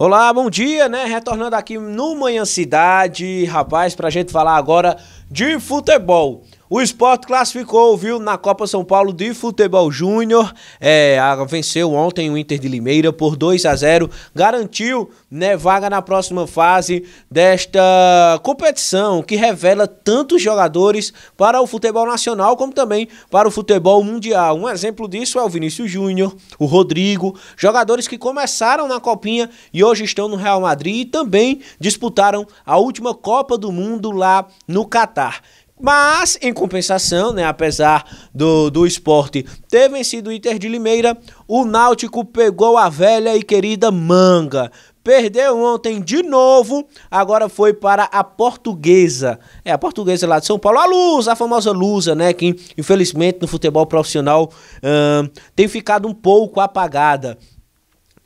Olá, bom dia, né? Retornando aqui no Manhã Cidade, rapaz, pra gente falar agora de futebol. O esporte classificou, viu, na Copa São Paulo de Futebol Júnior. É, venceu ontem o Inter de Limeira por 2 a 0 Garantiu né, vaga na próxima fase desta competição que revela tantos jogadores para o futebol nacional como também para o futebol mundial. Um exemplo disso é o Vinícius Júnior, o Rodrigo, jogadores que começaram na Copinha e hoje estão no Real Madrid e também disputaram a última Copa do Mundo lá no Catar. Mas, em compensação, né, apesar do, do esporte ter vencido o Inter de Limeira, o Náutico pegou a velha e querida manga. Perdeu ontem de novo, agora foi para a portuguesa. É, a portuguesa lá de São Paulo. A Luz, a famosa Lusa, né? Que infelizmente no futebol profissional hum, tem ficado um pouco apagada.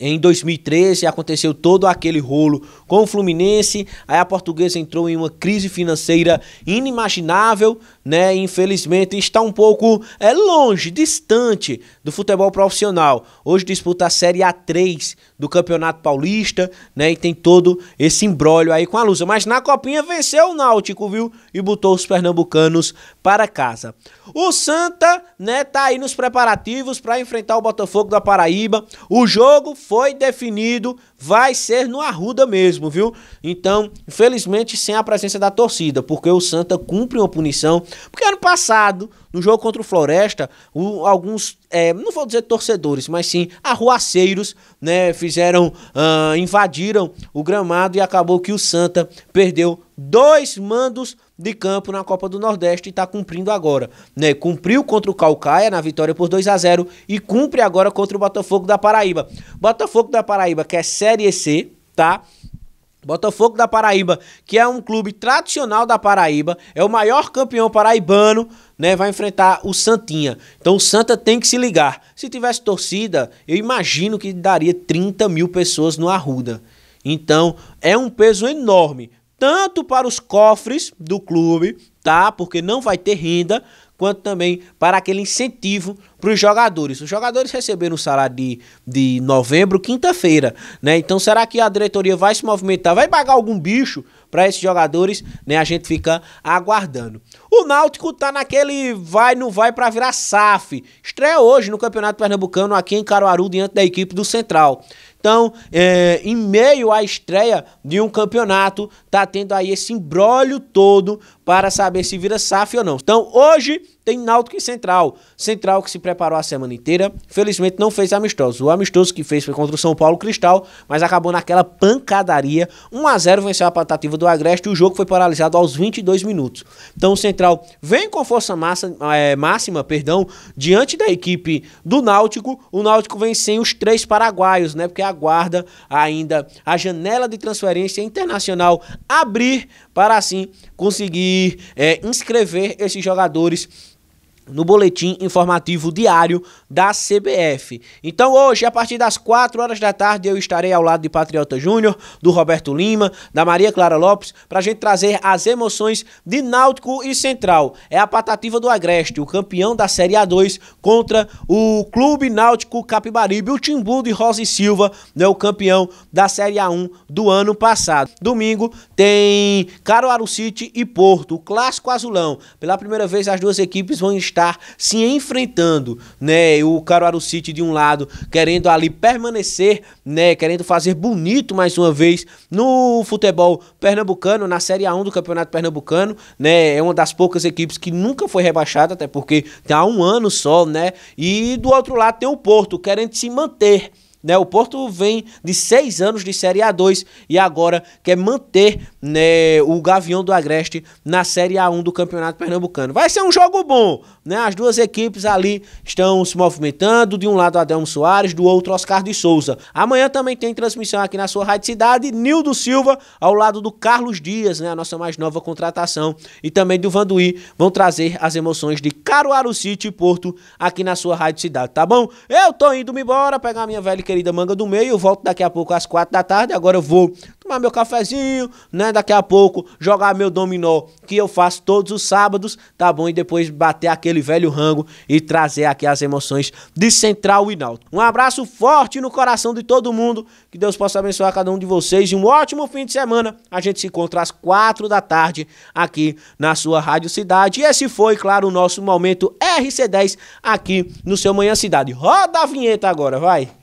Em 2013 aconteceu todo aquele rolo com o Fluminense, aí a Portuguesa entrou em uma crise financeira inimaginável, né? Infelizmente está um pouco é longe, distante do futebol profissional. Hoje disputa a Série A3 do Campeonato Paulista, né? E tem todo esse embrólio aí com a Lusa. Mas na Copinha venceu o Náutico, viu? E botou os pernambucanos para casa. O Santa, né, tá aí nos preparativos para enfrentar o Botafogo da Paraíba. O jogo foi definido, vai ser no Arruda mesmo, viu? Então, infelizmente, sem a presença da torcida, porque o Santa cumpre uma punição. Porque ano passado no jogo contra o Floresta, o, alguns, é, não vou dizer torcedores, mas sim arruaceiros, né? Fizeram, uh, invadiram o gramado e acabou que o Santa perdeu dois mandos de campo na Copa do Nordeste e está cumprindo agora. Né? Cumpriu contra o Calcaia na vitória por 2 a 0 e cumpre agora contra o Botafogo da Paraíba. Botafogo da Paraíba que é Série C, tá? Botafogo da Paraíba, que é um clube tradicional da Paraíba, é o maior campeão paraibano, né? Vai enfrentar o Santinha. Então o Santa tem que se ligar. Se tivesse torcida, eu imagino que daria 30 mil pessoas no Arruda. Então é um peso enorme, tanto para os cofres do clube, tá? Porque não vai ter renda, quanto também para aquele incentivo para os jogadores. Os jogadores receberam o salário de, de novembro, quinta-feira, né? Então será que a diretoria vai se movimentar, vai pagar algum bicho para esses jogadores, né? A gente fica aguardando. O Náutico tá naquele vai não vai para virar SAF. Estreia hoje no Campeonato Pernambucano aqui em Caruaru diante da equipe do Central. Então, é, em meio à estreia de um campeonato, tá tendo aí esse embrólio todo para saber se vira SAF ou não. Então, hoje tem Náutico e Central. Central que se preparou a semana inteira. Felizmente não fez amistoso. O amistoso que fez foi contra o São Paulo Cristal, mas acabou naquela pancadaria. 1 a 0 venceu a patativa do Agreste e o jogo foi paralisado aos 22 minutos. Então o Central vem com força massa, é, máxima perdão, diante da equipe do Náutico. O Náutico vem sem os três paraguaios, né? Porque aguarda ainda a janela de transferência internacional abrir para assim conseguir é, inscrever esses jogadores no boletim informativo diário da CBF. Então hoje, a partir das 4 horas da tarde, eu estarei ao lado de Patriota Júnior, do Roberto Lima, da Maria Clara Lopes, para a gente trazer as emoções de Náutico e Central. É a patativa do Agreste, o campeão da Série A2 contra o Clube Náutico Capibaribe, o Timbu de Rosa e Silva, né, o campeão da Série A1 do ano passado. Domingo tem Caruaru City e Porto, o clássico azulão. Pela primeira vez, as duas equipes vão estar estar se enfrentando, né? O Caruaru City de um lado querendo ali permanecer, né? Querendo fazer bonito mais uma vez no futebol pernambucano, na Série A1 do Campeonato Pernambucano, né? É uma das poucas equipes que nunca foi rebaixada, até porque tá há um ano só, né? E do outro lado tem o Porto querendo se manter né? O Porto vem de seis anos de Série A2 e agora quer manter né, o Gavião do Agreste na Série A1 do Campeonato Pernambucano. Vai ser um jogo bom, né? As duas equipes ali estão se movimentando. De um lado, Adelmo Soares, do outro, Oscar de Souza. Amanhã também tem transmissão aqui na sua Rádio Cidade. Nildo Silva ao lado do Carlos Dias, né? A nossa mais nova contratação. E também do Vanduí vão trazer as emoções de Caruaru City e Porto aqui na sua Rádio Cidade, tá bom? Eu tô indo me embora pegar minha velha querida Manga do Meio. Eu volto daqui a pouco às quatro da tarde. Agora eu vou tomar meu cafezinho, né? Daqui a pouco jogar meu dominó, que eu faço todos os sábados, tá bom? E depois bater aquele velho rango e trazer aqui as emoções de Central e Náutico. Um abraço forte no coração de todo mundo. Que Deus possa abençoar cada um de vocês e um ótimo fim de semana. A gente se encontra às quatro da tarde aqui na sua Rádio Cidade. E esse foi, claro, o nosso momento RC10 aqui no seu Manhã Cidade. Roda a vinheta agora, vai!